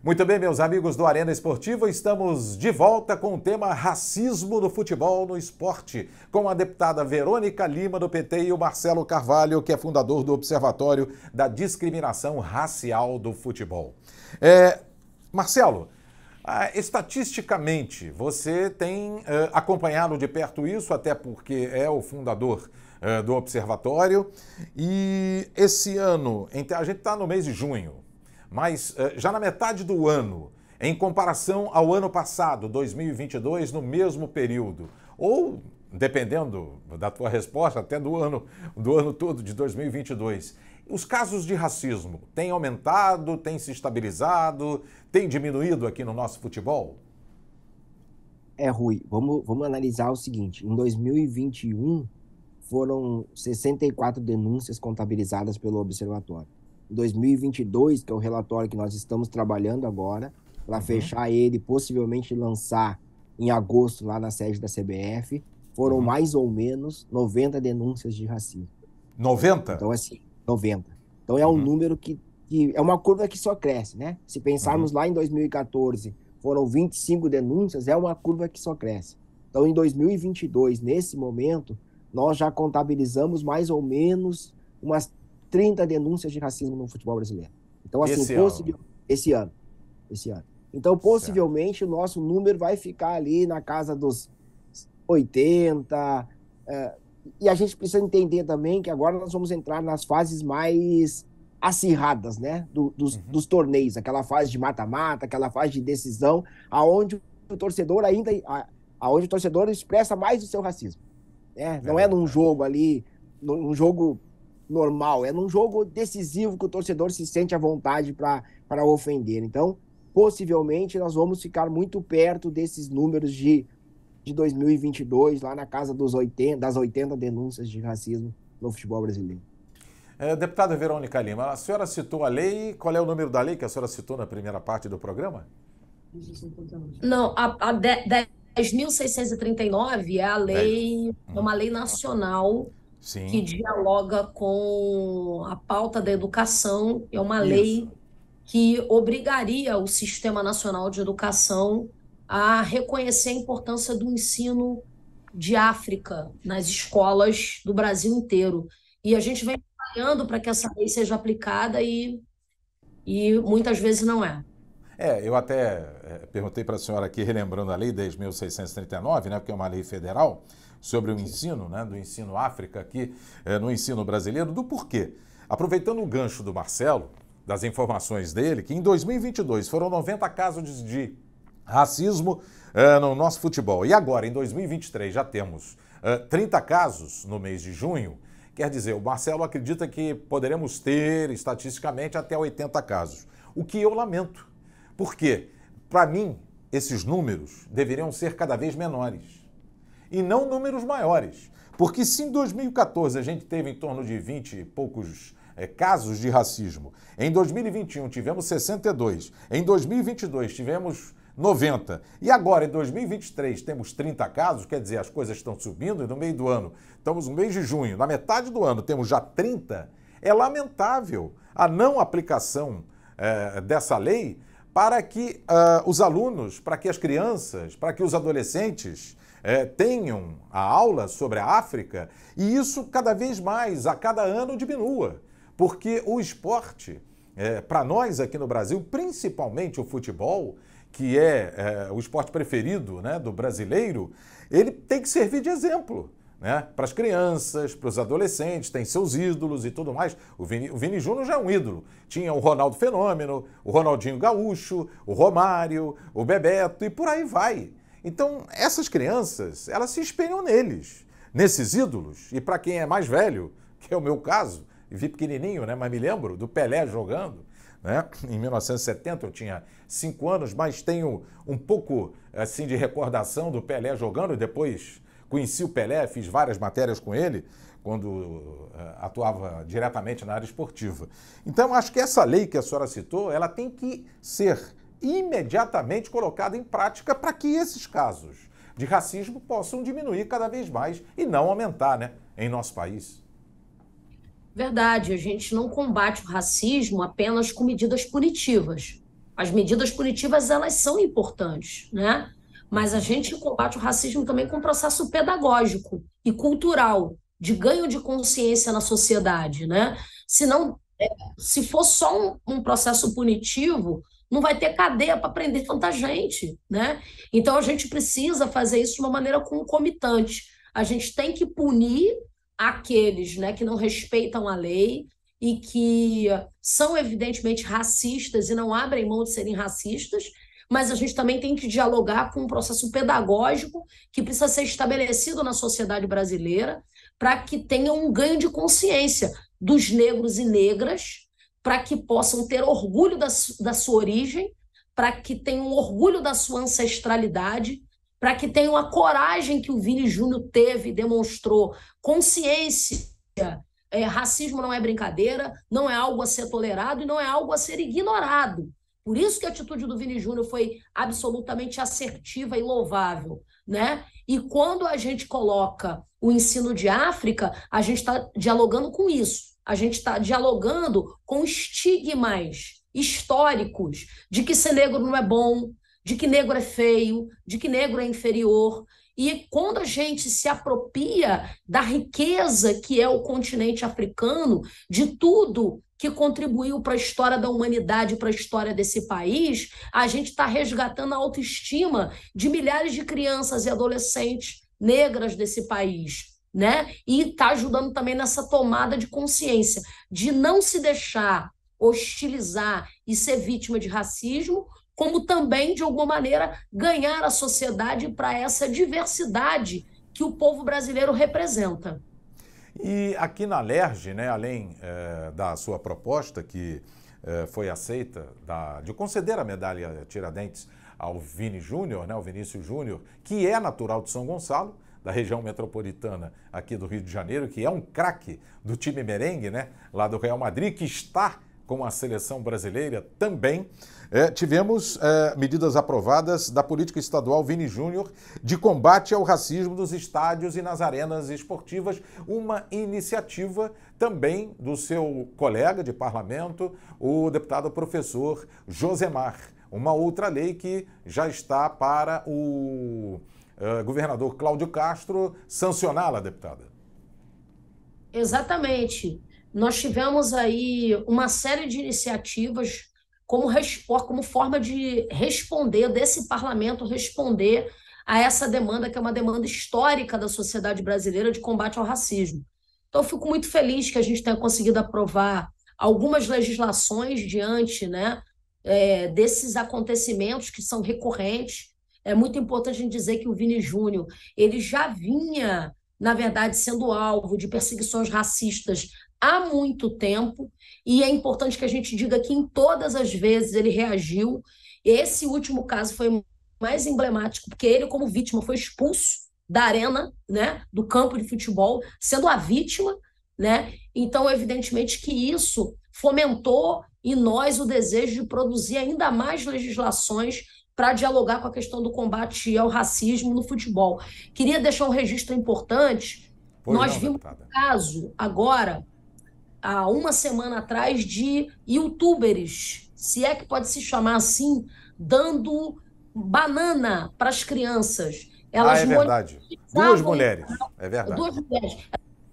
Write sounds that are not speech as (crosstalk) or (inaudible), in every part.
Muito bem, meus amigos do Arena Esportiva, estamos de volta com o tema Racismo no Futebol no Esporte, com a deputada Verônica Lima do PT e o Marcelo Carvalho, que é fundador do Observatório da Discriminação Racial do Futebol. É, Marcelo, estatisticamente, você tem é, acompanhado de perto isso, até porque é o fundador é, do observatório. E esse ano, a gente está no mês de junho, mas eh, já na metade do ano, em comparação ao ano passado, 2022, no mesmo período, ou dependendo da tua resposta, até do ano, do ano todo de 2022. Os casos de racismo têm aumentado, têm se estabilizado, têm diminuído aqui no nosso futebol? É, Rui, vamos, vamos analisar o seguinte: em 2021 foram 64 denúncias contabilizadas pelo Observatório. 2022, que é o relatório que nós estamos trabalhando agora, para uhum. fechar ele, possivelmente lançar em agosto lá na sede da CBF, foram uhum. mais ou menos 90 denúncias de racismo. 90? Então, assim, 90. Então é um uhum. número que, que, é uma curva que só cresce, né? Se pensarmos uhum. lá em 2014, foram 25 denúncias, é uma curva que só cresce. Então, em 2022, nesse momento, nós já contabilizamos mais ou menos umas 30 denúncias de racismo no futebol brasileiro. Então, assim, esse, possivel... ano. esse ano. Esse ano. Então, possivelmente, certo. o nosso número vai ficar ali na casa dos 80. É... e a gente precisa entender também que agora nós vamos entrar nas fases mais acirradas, né? Do, dos, uhum. dos torneios, aquela fase de mata-mata, aquela fase de decisão, aonde o torcedor ainda. aonde o torcedor expressa mais o seu racismo. Né? Não é, é num jogo ali, num jogo normal, é num jogo decisivo que o torcedor se sente à vontade para ofender. Então, possivelmente, nós vamos ficar muito perto desses números de, de 2022, lá na casa dos 80, das 80 denúncias de racismo no futebol brasileiro. É, deputada Verônica Lima, a senhora citou a lei, qual é o número da lei que a senhora citou na primeira parte do programa? Não, a, a 10.639 é a lei, é uma lei nacional Sim. que dialoga com a pauta da educação, é uma Isso. lei que obrigaria o Sistema Nacional de Educação a reconhecer a importância do ensino de África nas escolas do Brasil inteiro. E a gente vem trabalhando para que essa lei seja aplicada e, e muitas vezes não é. É, eu até é, perguntei para a senhora aqui, relembrando a lei 10.639, né, porque é uma lei federal, sobre o ensino, né, do ensino África aqui é, no ensino brasileiro, do porquê. Aproveitando o gancho do Marcelo, das informações dele, que em 2022 foram 90 casos de racismo é, no nosso futebol. E agora, em 2023, já temos é, eh, 30 casos no mês de junho. Quer dizer, o Marcelo acredita que poderemos ter, estatisticamente, até 80 casos. O que eu lamento. Porque, para mim, esses números deveriam ser cada vez menores e não números maiores. Porque se em 2014 a gente teve em torno de 20 e poucos é, casos de racismo, em 2021 tivemos 62, em 2022 tivemos 90. E agora, em 2023, temos 30 casos, quer dizer, as coisas estão subindo e no meio do ano, estamos no mês de junho, na metade do ano temos já 30. É lamentável a não aplicação é, dessa lei para que uh, os alunos, para que as crianças, para que os adolescentes é, tenham a aula sobre a África e isso cada vez mais, a cada ano, diminua. Porque o esporte, é, para nós aqui no Brasil, principalmente o futebol, que é, é o esporte preferido né, do brasileiro, ele tem que servir de exemplo. Né? Para as crianças, para os adolescentes, tem seus ídolos e tudo mais. O Vini, o Vini Júnior já é um ídolo. Tinha o Ronaldo Fenômeno, o Ronaldinho Gaúcho, o Romário, o Bebeto e por aí vai. Então, essas crianças, elas se espelham neles, nesses ídolos. E para quem é mais velho, (laughs) que é o meu caso, vi pequenininho, né? mas me lembro do Pelé jogando. Né? Em 1970 eu tinha cinco anos, mas tenho um pouco assim de recordação do Pelé jogando. Depois conheci o Pelé, fiz várias matérias com ele quando uh, atuava diretamente na área esportiva. Então acho que essa lei que a senhora citou, ela tem que ser imediatamente colocada em prática para que esses casos de racismo possam diminuir cada vez mais e não aumentar né, em nosso país. Verdade, a gente não combate o racismo apenas com medidas punitivas. As medidas punitivas elas são importantes, né? Mas a gente combate o racismo também com um processo pedagógico e cultural de ganho de consciência na sociedade, né? Se não, é, se for só um, um processo punitivo, não vai ter cadeia para prender tanta gente, né? Então a gente precisa fazer isso de uma maneira concomitante. A gente tem que punir aqueles, né, que não respeitam a lei e que são evidentemente racistas e não abrem mão de serem racistas, mas a gente também tem que dialogar com um processo pedagógico que precisa ser estabelecido na sociedade brasileira para que tenha um ganho de consciência dos negros e negras para que possam ter orgulho da, da sua origem, para que tenham orgulho da sua ancestralidade, para que tenham a coragem que o Vini Júnior teve, demonstrou, consciência. É, racismo não é brincadeira, não é algo a ser tolerado e não é algo a ser ignorado. Por isso que a atitude do Vini Júnior foi absolutamente assertiva e louvável, né? E quando a gente coloca o ensino de África, a gente está dialogando com isso a gente está dialogando com estigmas históricos de que ser negro não é bom, de que negro é feio, de que negro é inferior. E quando a gente se apropria da riqueza que é o continente africano, de tudo que contribuiu para a história da humanidade, para a história desse país, a gente está resgatando a autoestima de milhares de crianças e adolescentes negras desse país né? E está ajudando também nessa tomada de consciência de não se deixar hostilizar e ser vítima de racismo, como também, de alguma maneira, ganhar a sociedade para essa diversidade que o povo brasileiro representa. E aqui na LERJ, né, além é, da sua proposta que é, foi aceita da, de conceder a medalha Tiradentes ao Vini Júnior, né, ao Vinícius Júnior, que é natural de São Gonçalo, da região metropolitana aqui do Rio de Janeiro, que é um craque do time merengue, né? Lá do Real Madrid, que está com a seleção brasileira também. É, tivemos é, medidas aprovadas da política estadual Vini Júnior de combate ao racismo nos estádios e nas arenas esportivas, uma iniciativa também do seu colega de parlamento, o deputado professor Josemar. Uma outra lei que já está para o eh, governador Cláudio Castro sancioná-la, deputada. Exatamente. Nós tivemos aí uma série de iniciativas como, como forma de responder, desse parlamento responder a essa demanda, que é uma demanda histórica da sociedade brasileira de combate ao racismo. Então, eu fico muito feliz que a gente tenha conseguido aprovar algumas legislações diante né, é, desses acontecimentos que são recorrentes é muito importante a gente dizer que o Vini Júnior, ele já vinha, na verdade, sendo alvo de perseguições racistas há muito tempo, e é importante que a gente diga que em todas as vezes ele reagiu. Esse último caso foi mais emblemático, porque ele, como vítima, foi expulso da arena, né, do campo de futebol, sendo a vítima, né? Então, evidentemente que isso fomentou em nós o desejo de produzir ainda mais legislações para dialogar com a questão do combate ao racismo no futebol. Queria deixar um registro importante. Pois Nós não, vimos deputada. um caso agora, há uma semana atrás, de youtubers, se é que pode se chamar assim, dando banana para as crianças. Elas ah, é verdade. Duas mulheres. É verdade. Duas mulheres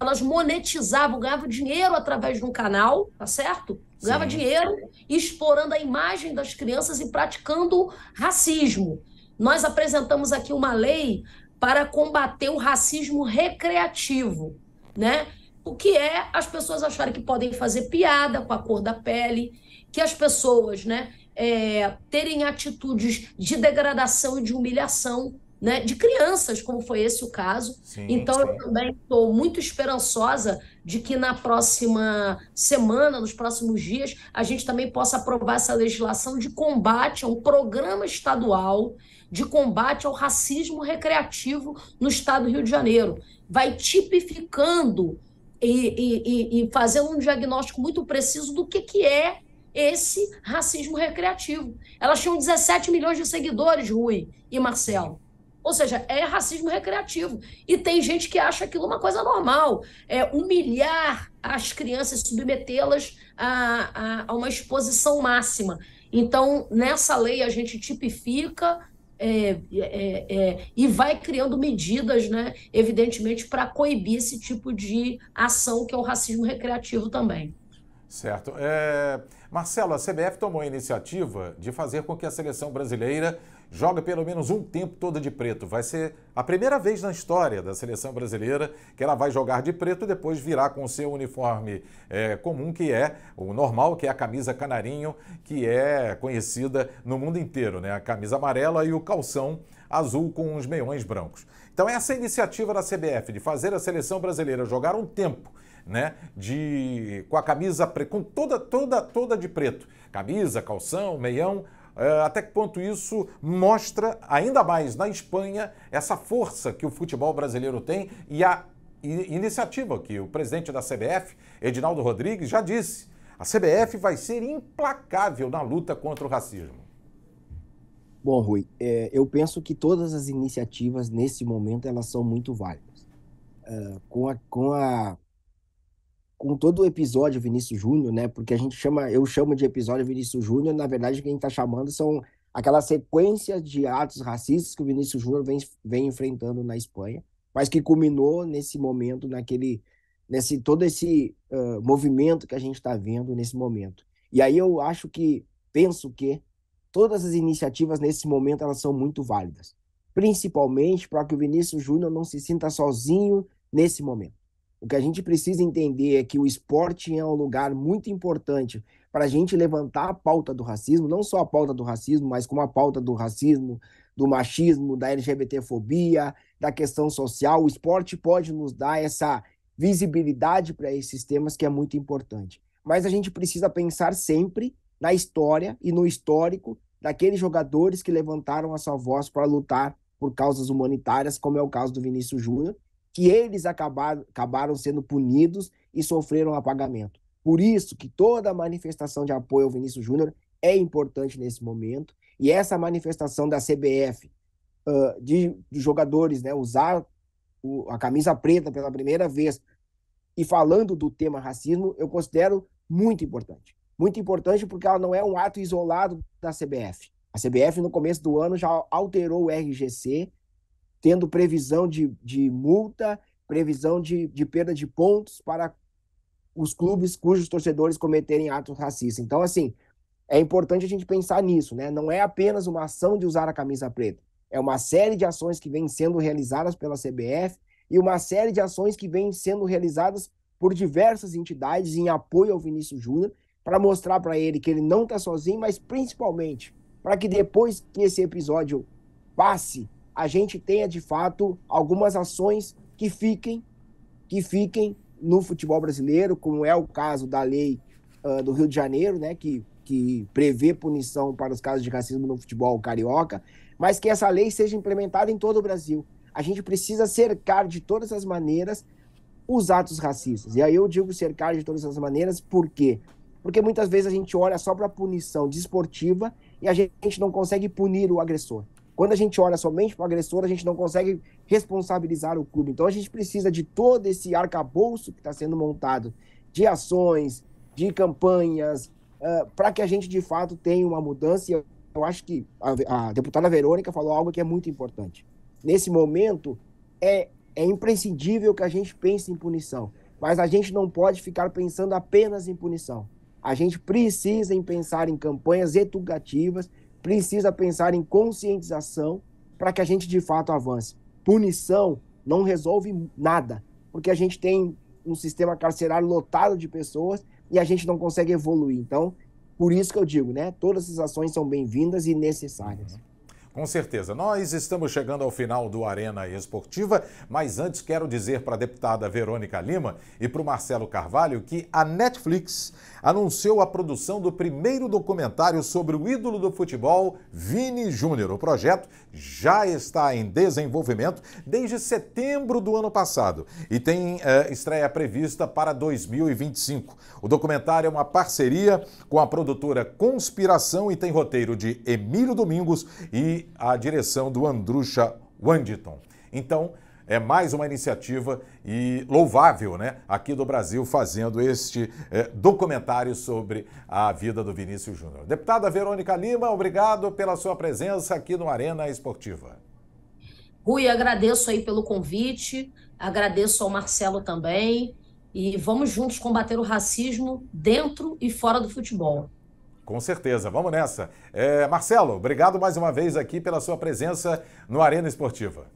elas monetizavam, ganhavam dinheiro através de um canal, tá certo? Ganhava Sim. dinheiro explorando a imagem das crianças e praticando racismo. Nós apresentamos aqui uma lei para combater o racismo recreativo, né? O que é as pessoas acharem que podem fazer piada com a cor da pele, que as pessoas, né, é, terem atitudes de degradação e de humilhação né, de crianças, como foi esse o caso. Sim, então, sim. eu também estou muito esperançosa de que na próxima semana, nos próximos dias, a gente também possa aprovar essa legislação de combate a um programa estadual de combate ao racismo recreativo no estado do Rio de Janeiro. Vai tipificando e, e, e fazendo um diagnóstico muito preciso do que, que é esse racismo recreativo. Elas tinham 17 milhões de seguidores, Rui e Marcelo. Ou seja, é racismo recreativo. E tem gente que acha aquilo uma coisa normal. É humilhar as crianças, submetê-las a, a, a, uma exposição máxima. Então, nessa lei, a gente tipifica é, é, é, e vai criando medidas, né, evidentemente, para coibir esse tipo de ação, que é o racismo recreativo também. Certo. É, Marcelo, a CBF tomou a iniciativa de fazer com que a seleção brasileira joga pelo menos um tempo todo de preto. Vai ser a primeira vez na história da seleção brasileira que ela vai jogar de preto e depois virar com o seu uniforme é, comum, que é o normal, que é a camisa canarinho, que é conhecida no mundo inteiro, né? A camisa amarela e o calção azul com os meiões brancos. Então essa iniciativa da CBF de fazer a seleção brasileira jogar um tempo né, de com a camisa com toda toda toda de preto, camisa, calção, meião, é, até que ponto isso mostra ainda mais na Espanha essa força que o futebol brasileiro tem e a iniciativa que o presidente da CBF, Edinaldo Rodrigues, já disse. A CBF vai ser implacável na luta contra o racismo. Bom, Rui, é, eu penso que todas as iniciativas nesse momento elas são muito válidas. Uh, com, a, com a com todo o episódio Vinícius Júnior, né? Porque a gente chama, eu chamo de episódio Vinícius Júnior, na verdade, o que a gente está chamando são aquela sequência de atos racistas que o Vinícius Júnior vem, vem enfrentando na Espanha, mas que culminou nesse momento, naquele, nesse todo esse uh, movimento que a gente está vendo nesse momento. E aí eu acho que penso que todas as iniciativas nesse momento elas são muito válidas, principalmente para que o Vinícius Júnior não se sinta sozinho nesse momento. O que a gente precisa entender é que o esporte é um lugar muito importante para a gente levantar a pauta do racismo, não só a pauta do racismo, mas como a pauta do racismo, do machismo, da LGBTfobia, da questão social. O esporte pode nos dar essa visibilidade para esses temas que é muito importante. Mas a gente precisa pensar sempre na história e no histórico daqueles jogadores que levantaram a sua voz para lutar por causas humanitárias, como é o caso do Vinícius Júnior, que eles acabaram, acabaram sendo punidos e sofreram apagamento. Por isso que toda manifestação de apoio ao Vinícius Júnior é importante nesse momento e essa manifestação da CBF uh, de, de, jogadores, né, usar o, a camisa preta pela primeira vez e falando do tema racismo, eu considero muito importante. Muito importante porque ela não é um ato isolado da CBF. A CBF no começo do ano já alterou o RGC tendo previsão de, de multa, previsão de, de perda de pontos para os clubes cujos torcedores cometerem atos racistas. Então, assim, é importante a gente pensar nisso, né? Não é apenas uma ação de usar a camisa preta, é uma série de ações que vem sendo realizadas pela CBF e uma série de ações que vem sendo realizadas por diversas entidades em apoio ao Vinícius Júnior para mostrar para ele que ele não está sozinho, mas principalmente para que depois que esse episódio passe, a gente tenha de fato algumas ações que fiquem, que fiquem no futebol brasileiro, como é o caso da lei uh, do Rio de Janeiro, né, que, que prevê punição para os casos de racismo no futebol carioca, mas que essa lei seja implementada em todo o Brasil. A gente precisa cercar de todas as maneiras os atos racistas. E aí eu digo cercar de todas as maneiras, por quê? Porque muitas vezes a gente olha só para a punição desportiva e a gente não consegue punir o agressor. Quando a gente olha somente para o agressor, a gente não consegue responsabilizar o clube. Então a gente precisa de todo esse arcabouço que está sendo montado de ações, de campanhas, uh, para que a gente de fato tenha uma mudança. E eu acho que a, a deputada Verônica falou algo que é muito importante. Nesse momento, é, é imprescindível que a gente pense em punição, mas a gente não pode ficar pensando apenas em punição. A gente precisa em pensar em campanhas educativas precisa pensar em conscientização para que a gente de fato avance. Punição não resolve nada, porque a gente tem um sistema carcerário lotado de pessoas e a gente não consegue evoluir. Então, por isso que eu digo, né? Todas essas ações são bem-vindas e necessárias. Com certeza. Nós estamos chegando ao final do Arena Esportiva, mas antes quero dizer para a deputada Verônica Lima e para o Marcelo Carvalho que a Netflix anunciou a produção do primeiro documentário sobre o ídolo do futebol, Vini Júnior. O projeto já está em desenvolvimento desde setembro do ano passado e tem uh, estreia prevista para 2025. O documentário é uma parceria com a produtora Conspiração e tem roteiro de Emílio Domingos e a direção do Andrusha Wanditon. Então, é mais uma iniciativa e louvável, né, aqui do Brasil fazendo este é, documentário sobre a vida do Vinícius Júnior. Deputada Verônica Lima, obrigado pela sua presença aqui no Arena Esportiva. Rui, agradeço aí pelo convite, agradeço ao Marcelo também e vamos juntos combater o racismo dentro e fora do futebol. Com certeza, vamos nessa. É, Marcelo, obrigado mais uma vez aqui pela sua presença no Arena Esportiva.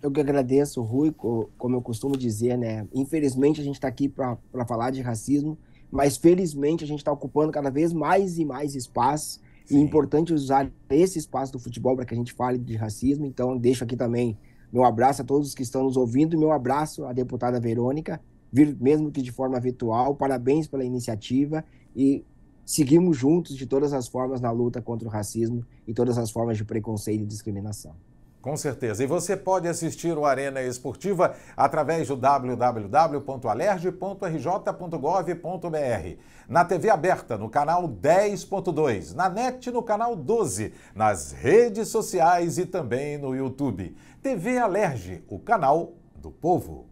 Eu que agradeço, Rui, como eu costumo dizer, né? Infelizmente a gente está aqui para falar de racismo, mas felizmente a gente está ocupando cada vez mais e mais espaço. Sim. E é importante usar esse espaço do futebol para que a gente fale de racismo. Então, deixo aqui também meu abraço a todos que estão nos ouvindo, meu abraço à deputada Verônica, mesmo que de forma virtual. Parabéns pela iniciativa e seguimos juntos de todas as formas na luta contra o racismo e todas as formas de preconceito e discriminação. Com certeza. E você pode assistir o Arena Esportiva através do www.alerj.rj.gov.br, na TV aberta, no canal 10.2, na net, no canal 12, nas redes sociais e também no YouTube. TV Alerj, o canal do povo.